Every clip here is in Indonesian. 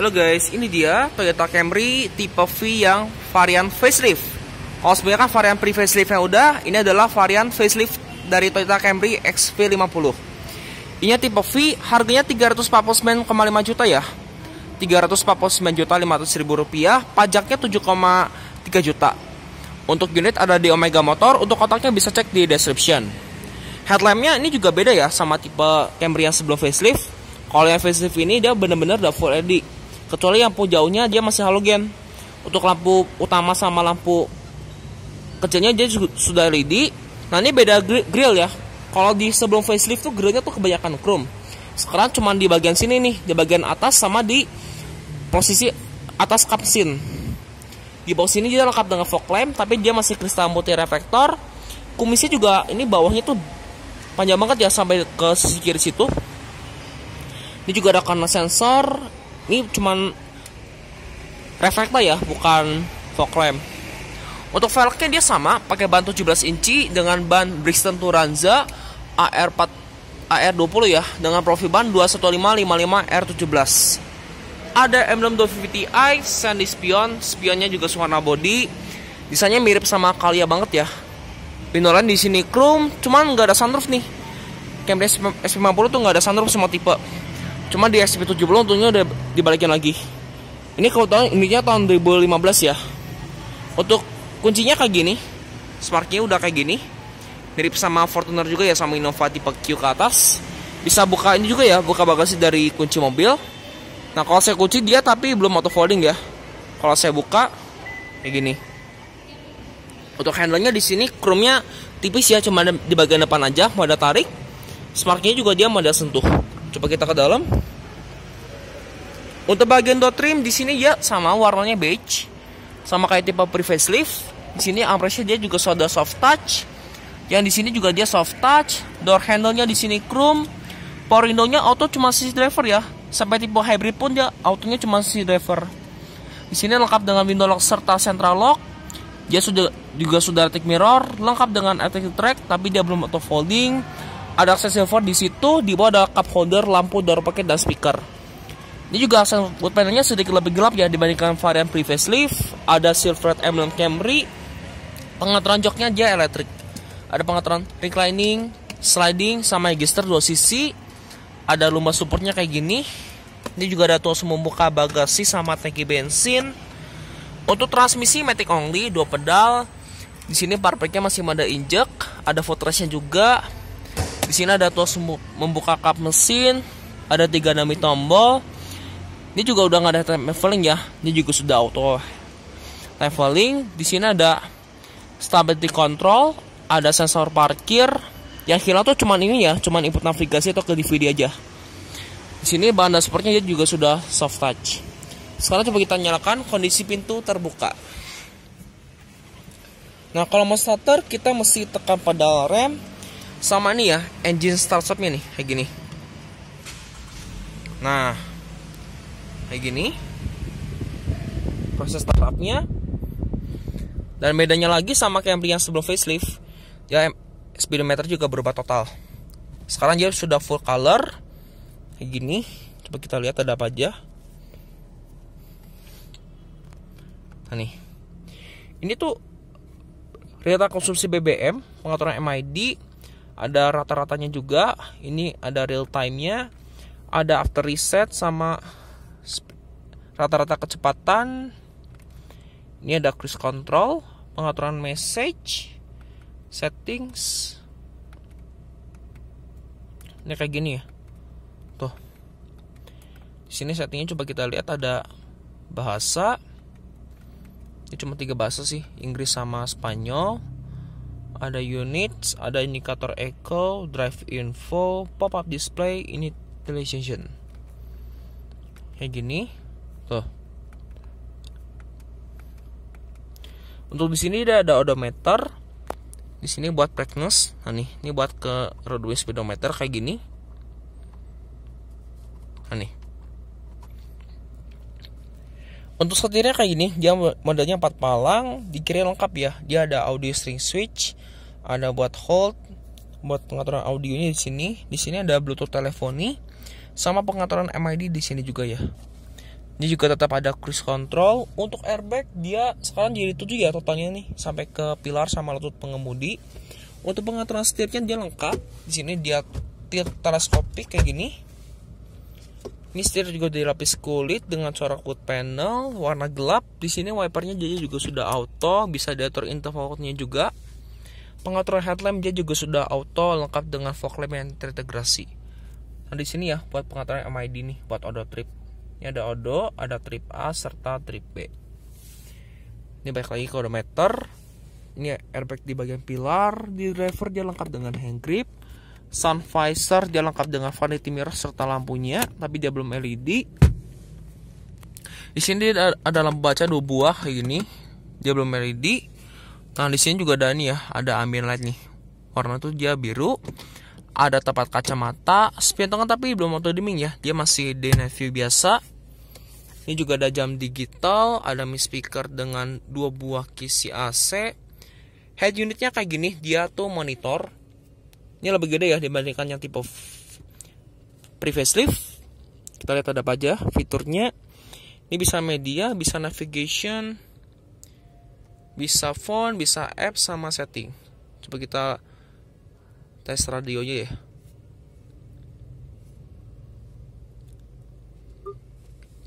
Halo guys, ini dia Toyota Camry tipe V yang varian facelift. Kalau sebenarnya kan varian pre facelift yang udah, ini adalah varian facelift dari Toyota Camry XV50. Ini tipe V, harganya 349,5 juta ya. 349 juta 500 ribu rupiah, pajaknya 7,3 juta. Untuk unit ada di Omega Motor, untuk kotaknya bisa cek di description. Headlampnya ini juga beda ya sama tipe Camry yang sebelum facelift. Kalau yang facelift ini dia benar-benar udah full edit kecuali lampu jauhnya dia masih halogen untuk lampu utama sama lampu kecilnya dia sudah LED nah ini beda grill ya kalau di sebelum facelift tuh grillnya tuh kebanyakan chrome sekarang cuman di bagian sini nih di bagian atas sama di posisi atas kapsin di bawah sini dia lengkap dengan fog lamp tapi dia masih kristal multi reflektor kumisnya juga ini bawahnya tuh panjang banget ya sampai ke sisi kiri situ ini juga ada karena sensor ini cuman reflektor ya bukan fog lamp untuk velgnya dia sama pakai ban 17 inci dengan ban Brixton Turanza AR4 AR20 ya dengan profil ban 21555 R17 ada emblem 250 i sandy spion spionnya juga warna body desainnya mirip sama Kalia banget ya Pinoran di sini chrome cuman nggak ada sunroof nih Camry s 50 tuh nggak ada sunroof semua tipe cuma di SP70 untungnya udah dibalikin lagi ini kalau tahun ininya tahun 2015 ya untuk kuncinya kayak gini sparknya udah kayak gini mirip sama Fortuner juga ya sama Innova tipe Q ke atas bisa buka ini juga ya buka bagasi dari kunci mobil nah kalau saya kunci dia tapi belum auto folding ya kalau saya buka kayak gini untuk handlenya di sini chrome-nya tipis ya cuma di bagian depan aja mau ada tarik sparknya juga dia mau ada sentuh Coba kita ke dalam. Untuk bagian door trim di sini ya sama warnanya beige. Sama kayak tipe private lift Di sini armrestnya dia juga soda soft touch. Yang di sini juga dia soft touch. Door handle-nya di sini chrome. Power window-nya auto cuma sisi driver ya. Sampai tipe hybrid pun dia autonya cuma sisi driver. Di sini lengkap dengan window lock serta central lock. Dia sudah juga sudah arctic mirror, lengkap dengan electric track tapi dia belum auto folding ada akses silver di situ di bawah ada cup holder lampu door pocket dan speaker ini juga aksen wood panelnya sedikit lebih gelap ya dibandingkan varian previous leaf ada silver emblem Camry pengaturan joknya dia elektrik ada pengaturan reclining sliding sama register dua sisi ada lumbar supportnya kayak gini ini juga ada tools membuka bagasi sama tangki bensin untuk transmisi matic only dua pedal di sini parpeknya masih ada injek ada footrestnya juga di sini ada tuas membuka kap mesin, ada tiga nami tombol. Ini juga udah nggak ada time leveling ya. Ini juga sudah auto leveling. Di sini ada stability control, ada sensor parkir. Yang hilang tuh cuman ini ya, cuman input navigasi atau ke DVD aja. Di sini bahan dashboardnya juga sudah soft touch. Sekarang coba kita nyalakan kondisi pintu terbuka. Nah kalau mau starter kita mesti tekan pedal rem sama nih ya engine start stopnya nih kayak gini nah kayak gini proses start startupnya dan bedanya lagi sama kayak yang sebelum facelift ya speedometer juga berubah total sekarang dia sudah full color kayak gini coba kita lihat ada apa aja nah nih ini tuh data konsumsi BBM pengaturan MID ada rata-ratanya juga ini ada real time-nya ada after reset sama rata-rata kecepatan ini ada cruise control pengaturan message settings ini kayak gini ya tuh di sini settingnya coba kita lihat ada bahasa ini cuma tiga bahasa sih Inggris sama Spanyol ada units, ada indikator echo, drive info, pop-up display, ini television. Kayak gini. Tuh. Untuk di sini ada odometer. Di sini buat brightness. Nah nih, ini buat ke roadway speedometer kayak gini. Nah nih. Untuk setirnya kayak gini, dia modelnya 4 palang, di kiri lengkap ya. Dia ada audio string switch, ada buat hold, buat pengaturan audionya di sini. Di sini ada Bluetooth teleponi, sama pengaturan MID di sini juga ya. Ini juga tetap ada cruise control. Untuk airbag dia sekarang jadi 7 ya totalnya nih, sampai ke pilar sama lutut pengemudi. Untuk pengaturan setirnya dia lengkap. Di sini dia tilt teleskopik kayak gini Mister juga dilapis kulit dengan corak wood panel warna gelap. Di sini wipernya jadi juga sudah auto, bisa diatur intervalnya juga. Pengaturan headlamp dia juga sudah auto lengkap dengan fog lamp yang terintegrasi. Nah di sini ya buat pengaturan MID nih buat odo trip. Ini ada odo, ada trip A serta trip B. Ini baik lagi ke odometer. Ini airbag di bagian pilar, di driver dia lengkap dengan hand grip sun visor dia lengkap dengan vanity mirror serta lampunya tapi dia belum LED di sini ada lampu baca dua buah kayak gini dia belum LED nah di sini juga ada nih ya ada ambient light nih warna tuh dia biru ada tempat kacamata spion tapi belum auto dimming ya dia masih day night view biasa ini juga ada jam digital ada mi speaker dengan dua buah kisi AC head unitnya kayak gini dia tuh monitor ini lebih gede ya dibandingkan yang tipe private lift. Kita lihat ada apa aja fiturnya. Ini bisa media, bisa navigation, bisa phone, bisa app sama setting. Coba kita tes radionya ya.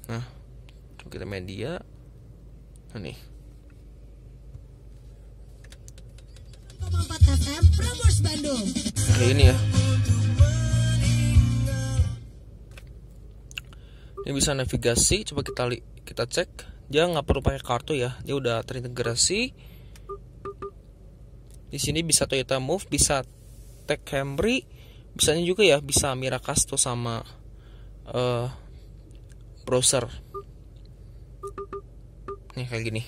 Nah, coba kita media. Nah nih. FM Bandung. ini ya. Ini bisa navigasi, coba kita li kita cek. Dia nggak perlu pakai kartu ya, dia udah terintegrasi. Di sini bisa Toyota Move, bisa Tech Camry, bisanya juga ya, bisa Mira Casto sama uh, browser. Nih kayak gini.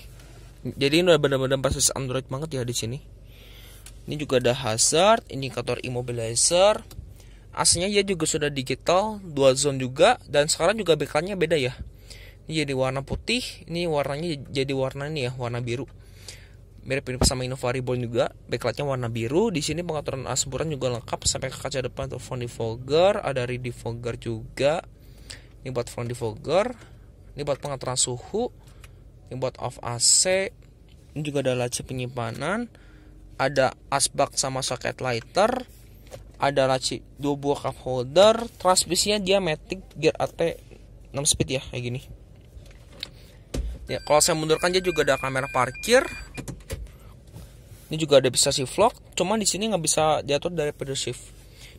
Jadi ini udah bener-bener basis Android banget ya di sini. Ini juga ada hazard, indikator immobilizer. Aslinya dia ya juga sudah digital, dua zone juga dan sekarang juga backlightnya beda ya. Ini jadi warna putih, ini warnanya jadi warna ini ya, warna biru. mirip ini sama Innova Reborn juga, backlightnya warna biru. Di sini pengaturan asburan juga lengkap sampai ke kaca depan atau front defogger, ada rear defogger juga. Ini buat front defogger, ini buat pengaturan suhu, ini buat off AC, ini juga ada laci penyimpanan ada asbak sama socket lighter ada laci dua buah cup holder transmisinya dia matic gear AT 6 speed ya kayak gini ya kalau saya mundurkan dia juga ada kamera parkir ini juga ada bisa shift lock cuman di sini nggak bisa diatur dari pedal shift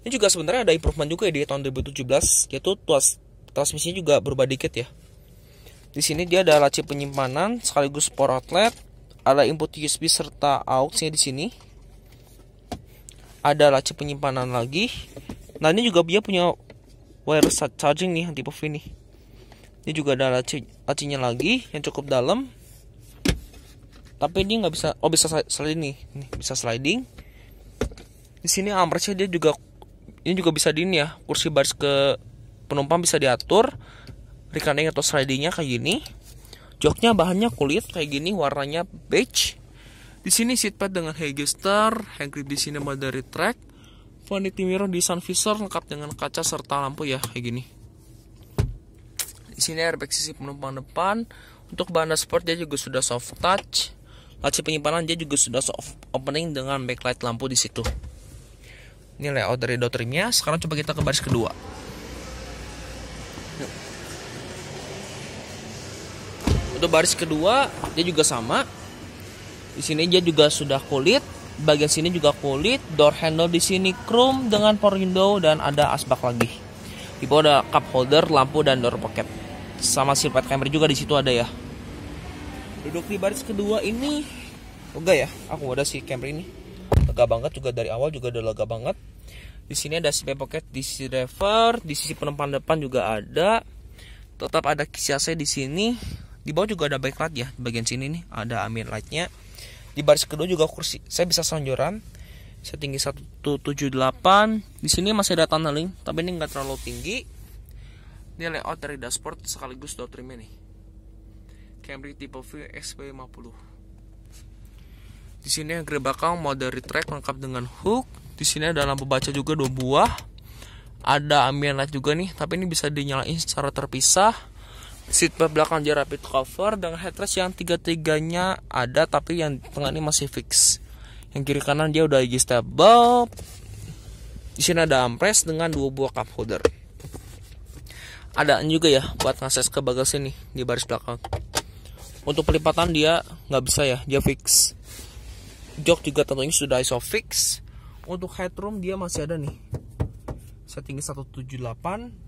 ini juga sebenarnya ada improvement juga ya di tahun 2017 yaitu tuas transmisinya juga berubah dikit ya di sini dia ada laci penyimpanan sekaligus power outlet ada input USB serta aux-nya di sini. Ada laci penyimpanan lagi. Nah, ini juga dia punya wire charging nih anti puff ini. Ini juga ada laci lacinya lagi yang cukup dalam. Tapi ini nggak bisa oh bisa sliding nih. nih bisa sliding. Di sini ampersnya dia juga ini juga bisa di ini ya, kursi baris ke penumpang bisa diatur rekening atau slidingnya kayak gini Joknya bahannya kulit kayak gini, warnanya beige. Di sini seatpad dengan hand grip di sini dari track. Vanity mirror di sun visor lengkap dengan kaca serta lampu ya kayak gini. Di sini airbag sisi penumpang depan. Untuk bahan dashboard dia juga sudah soft touch. Laci penyimpanan dia juga sudah soft opening dengan backlight lampu di situ. Ini layout dari door trimnya. Sekarang coba kita ke baris kedua. untuk baris kedua dia juga sama di sini dia juga sudah kulit bagian sini juga kulit door handle di sini chrome dengan power window dan ada asbak lagi di bawah ada cup holder lampu dan door pocket sama silhouette camera juga di situ ada ya duduk di baris kedua ini oke ya aku udah si camera ini lega banget juga dari awal juga udah lega banget di sini ada CP pocket di sisi driver di sisi penumpang depan juga ada tetap ada kisi AC di sini di bawah juga ada backlight ya di bagian sini nih ada light lightnya di baris kedua juga kursi saya bisa sonjoran setinggi 178 di sini masih ada tunneling tapi ini nggak terlalu tinggi ini layout dari dashboard sekaligus door trim nih Camry tipe V XP50 di sini yang belakang mode retract lengkap dengan hook di sini ada lampu baca juga dua buah ada ambient light juga nih tapi ini bisa dinyalain secara terpisah seat belakang dia rapid cover dengan headrest yang tiga-tiganya ada tapi yang tengah ini masih fix yang kiri kanan dia udah lagi stable di sini ada ampres dengan dua buah cup holder ada juga ya buat ngakses ke bagasi nih di baris belakang untuk pelipatan dia nggak bisa ya dia fix jok juga tentunya sudah isofix untuk headroom dia masih ada nih tinggi 178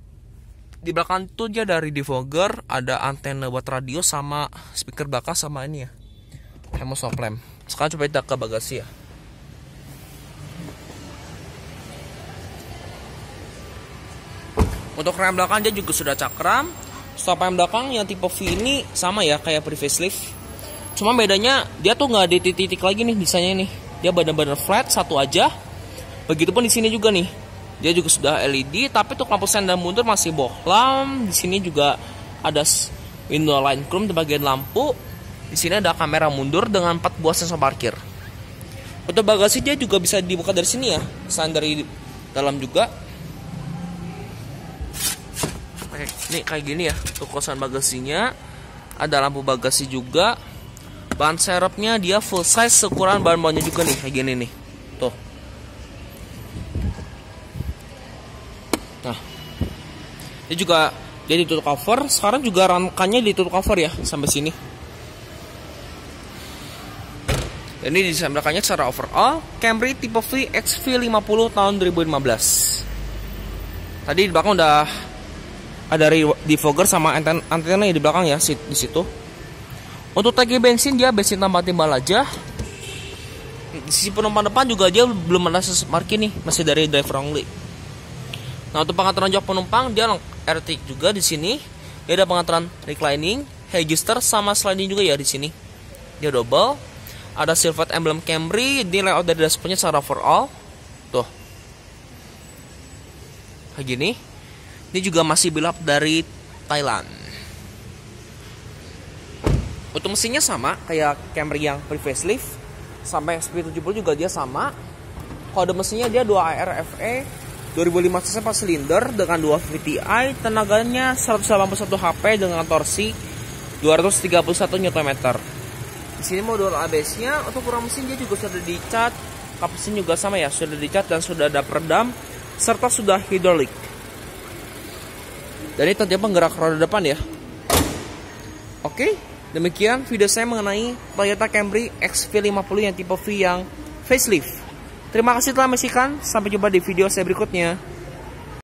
di belakang tuh dia dari defogger ada antena buat radio sama speaker bakas sama ini ya soft lamp sekarang coba kita ke bagasi ya untuk rem belakang dia juga sudah cakram stop rem belakang yang tipe V ini sama ya kayak previous lift cuma bedanya dia tuh nggak ada titik-titik lagi nih desainnya nih dia benar-benar flat satu aja begitupun di sini juga nih dia juga sudah LED tapi untuk lampu dan mundur masih bohlam di sini juga ada window line chrome di bagian lampu di sini ada kamera mundur dengan 4 buah sensor parkir untuk bagasi dia juga bisa dibuka dari sini ya selain dari dalam juga Oke, ini kayak gini ya untuk bagasinya ada lampu bagasi juga Bahan serepnya dia full size ukuran ban bannya juga nih kayak gini nih Dia juga dia ditutup cover. Sekarang juga rangkanya ditutup cover ya sampai sini. Dan ini belakangnya secara overall Camry tipe V XV50 tahun 2015. Tadi di belakang udah ada defogger sama anten antena di belakang ya di situ. Untuk tangki bensin dia bensin tambah timbal aja. Di sisi penumpang depan juga dia belum ada marki nih, masih dari driver only. Nah untuk pengaturan jok penumpang dia RT juga di sini. Dia ada pengaturan reclining, register sama sliding juga ya di sini. Dia double. Ada silver emblem Camry di layout dari dashboardnya secara overall. Tuh. Kayak gini. Ini juga masih bilap dari Thailand. Untuk mesinnya sama kayak Camry yang pre-facelift sampai sp 70 juga dia sama. Kode mesinnya dia 2 ARFE 2500 cc 4 silinder dengan 2 VTI, tenaganya 181 HP dengan torsi 231 Nm. Di sini modul ABS-nya untuk kurang mesin dia juga sudah dicat, kap mesin juga sama ya, sudah dicat dan sudah ada peredam serta sudah hidrolik. Dan ini tentunya penggerak roda depan ya. Oke, demikian video saya mengenai Toyota Camry XV50 yang tipe V yang facelift. Terima kasih telah menyaksikan. Sampai jumpa di video saya berikutnya.